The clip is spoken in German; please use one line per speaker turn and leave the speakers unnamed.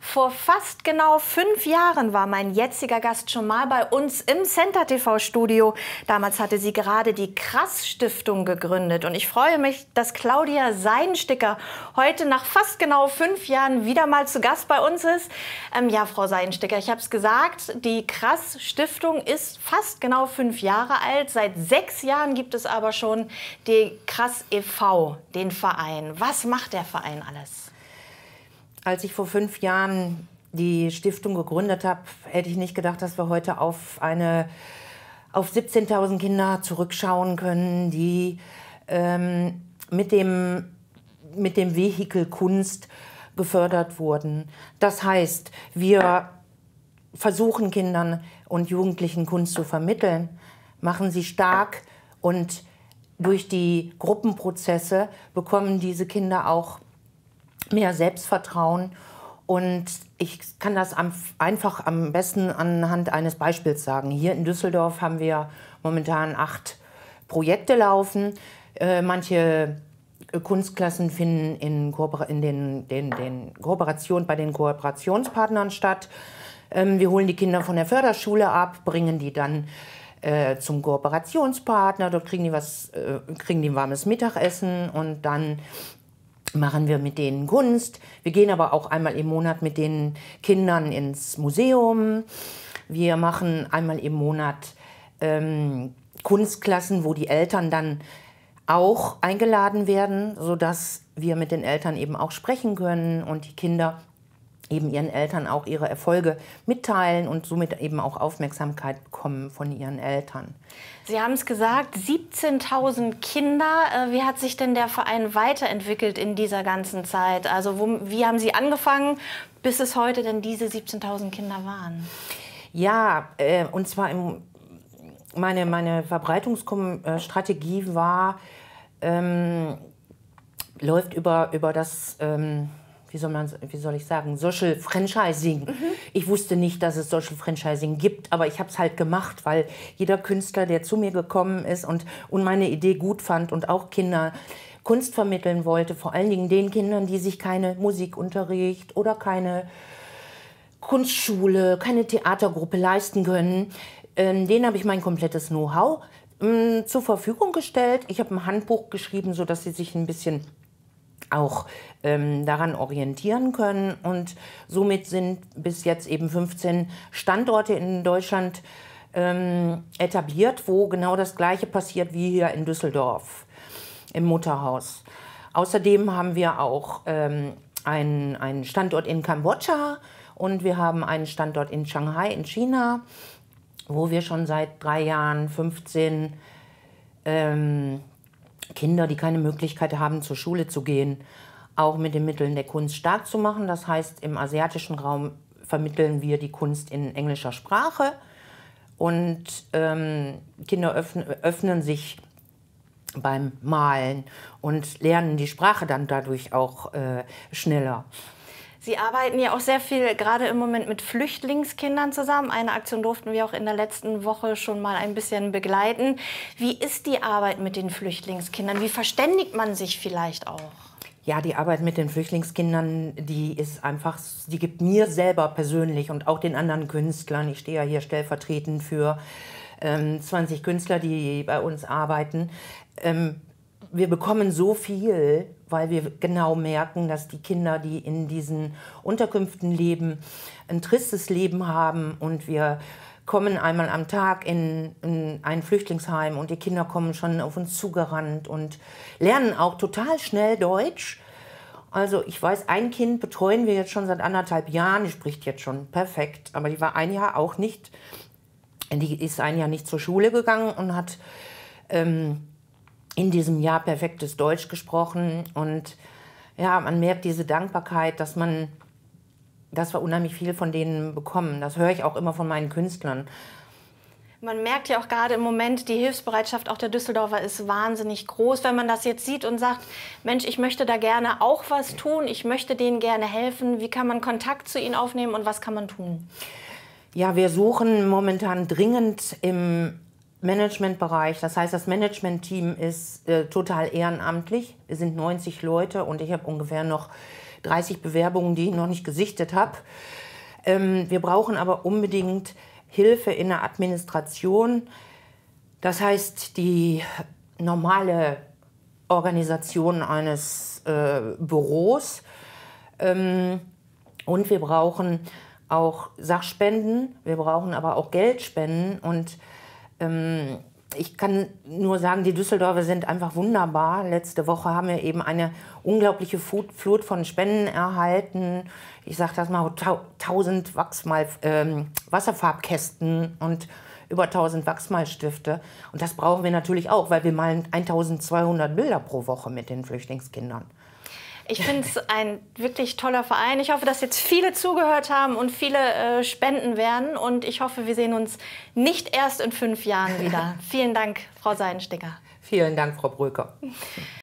Vor fast genau fünf Jahren war mein jetziger Gast schon mal bei uns im Center TV Studio. Damals hatte sie gerade die Krass Stiftung gegründet und ich freue mich, dass Claudia Seidensticker heute nach fast genau fünf Jahren wieder mal zu Gast bei uns ist. Ähm, ja, Frau Seidensticker, ich habe es gesagt, die Krass Stiftung ist fast genau fünf Jahre alt. Seit sechs Jahren gibt es aber schon die Krass
e.V., den Verein. Was macht der Verein alles? Als ich vor fünf Jahren die Stiftung gegründet habe, hätte ich nicht gedacht, dass wir heute auf auf 17.000 Kinder zurückschauen können, die ähm, mit dem mit dem Vehikel Kunst gefördert wurden. Das heißt, wir versuchen Kindern und Jugendlichen Kunst zu vermitteln, machen sie stark und durch die Gruppenprozesse bekommen diese Kinder auch mehr Selbstvertrauen. Und ich kann das am, einfach am besten anhand eines Beispiels sagen. Hier in Düsseldorf haben wir momentan acht Projekte laufen. Äh, manche äh, Kunstklassen finden in, Koopera in den, den, den Kooperation, bei den Kooperationspartnern statt. Ähm, wir holen die Kinder von der Förderschule ab, bringen die dann äh, zum Kooperationspartner. Dort kriegen die, was, äh, kriegen die ein warmes Mittagessen und dann machen wir mit denen Kunst. Wir gehen aber auch einmal im Monat mit den Kindern ins Museum. Wir machen einmal im Monat ähm, Kunstklassen, wo die Eltern dann auch eingeladen werden, sodass wir mit den Eltern eben auch sprechen können und die Kinder eben ihren Eltern auch ihre Erfolge mitteilen und somit eben auch Aufmerksamkeit bekommen von ihren Eltern.
Sie haben es gesagt, 17.000 Kinder. Äh, wie hat sich denn der Verein weiterentwickelt in dieser ganzen Zeit? Also wo, wie haben Sie angefangen, bis es heute denn diese 17.000 Kinder waren?
Ja, äh, und zwar im, meine, meine Verbreitungsstrategie war, ähm, läuft über, über das... Ähm, wie soll, man, wie soll ich sagen, Social Franchising. Mhm. Ich wusste nicht, dass es Social Franchising gibt, aber ich habe es halt gemacht, weil jeder Künstler, der zu mir gekommen ist und, und meine Idee gut fand und auch Kinder Kunst vermitteln wollte, vor allen Dingen den Kindern, die sich keine Musikunterricht oder keine Kunstschule, keine Theatergruppe leisten können, ähm, denen habe ich mein komplettes Know-how hm, zur Verfügung gestellt. Ich habe ein Handbuch geschrieben, sodass sie sich ein bisschen auch ähm, daran orientieren können. Und somit sind bis jetzt eben 15 Standorte in Deutschland ähm, etabliert, wo genau das Gleiche passiert wie hier in Düsseldorf im Mutterhaus. Außerdem haben wir auch ähm, einen, einen Standort in Kambodscha und wir haben einen Standort in Shanghai in China, wo wir schon seit drei Jahren 15 ähm, Kinder, die keine Möglichkeit haben, zur Schule zu gehen, auch mit den Mitteln der Kunst stark zu machen. Das heißt, im asiatischen Raum vermitteln wir die Kunst in englischer Sprache und ähm, Kinder öffnen, öffnen sich beim Malen und lernen die Sprache dann dadurch auch äh, schneller.
Sie arbeiten ja auch sehr viel gerade im Moment mit Flüchtlingskindern zusammen. Eine Aktion durften wir auch in der letzten Woche schon mal ein bisschen begleiten. Wie ist die Arbeit mit den Flüchtlingskindern? Wie verständigt man sich vielleicht auch?
Ja, die Arbeit mit den Flüchtlingskindern, die ist einfach, die gibt mir selber persönlich und auch den anderen Künstlern. Ich stehe ja hier stellvertretend für ähm, 20 Künstler, die bei uns arbeiten. Ähm, wir bekommen so viel, weil wir genau merken, dass die Kinder, die in diesen Unterkünften leben, ein tristes Leben haben und wir kommen einmal am Tag in, in, ein Flüchtlingsheim und die Kinder kommen schon auf uns zugerannt und lernen auch total schnell Deutsch. Also ich weiß, ein Kind betreuen wir jetzt schon seit anderthalb Jahren, die spricht jetzt schon perfekt, aber die war ein Jahr auch nicht, die ist ein Jahr nicht zur Schule gegangen und hat ähm, in diesem Jahr perfektes Deutsch gesprochen. Und ja, man merkt diese Dankbarkeit, dass man, dass wir unheimlich viel von denen bekommen. Das höre ich auch immer von meinen Künstlern.
Man merkt ja auch gerade im Moment, die Hilfsbereitschaft auch der Düsseldorfer ist wahnsinnig groß. Wenn man das jetzt sieht und sagt, Mensch, ich möchte da gerne auch was tun, ich möchte denen gerne helfen, wie kann man Kontakt zu ihnen aufnehmen und was kann man tun?
Ja, wir suchen momentan dringend im Managementbereich, das heißt, das Managementteam ist äh, total ehrenamtlich. Wir sind 90 Leute und ich habe ungefähr noch 30 Bewerbungen, die ich noch nicht gesichtet habe. Ähm, wir brauchen aber unbedingt Hilfe in der Administration. Das heißt, die normale Organisation eines äh, Büros. Ähm, und wir brauchen auch Sachspenden, wir brauchen aber auch Geldspenden und ähm, ich kann nur sagen, die Düsseldorfer sind einfach wunderbar. Letzte Woche haben wir eben eine unglaubliche Flut von Spenden erhalten. Ich sage das mal, 1000 ähm, Wasserfarbkästen und über 1000 Wachsmalstifte. Und das brauchen wir natürlich auch, weil wir malen 1200 Bilder pro Woche mit den Flüchtlingskindern.
Ich finde es ein wirklich toller Verein. Ich hoffe, dass jetzt viele zugehört haben und viele äh, spenden werden. Und ich hoffe, wir sehen uns nicht erst in fünf Jahren wieder. Vielen Dank, Frau Seidensticker.
Vielen Dank, Frau Bröker.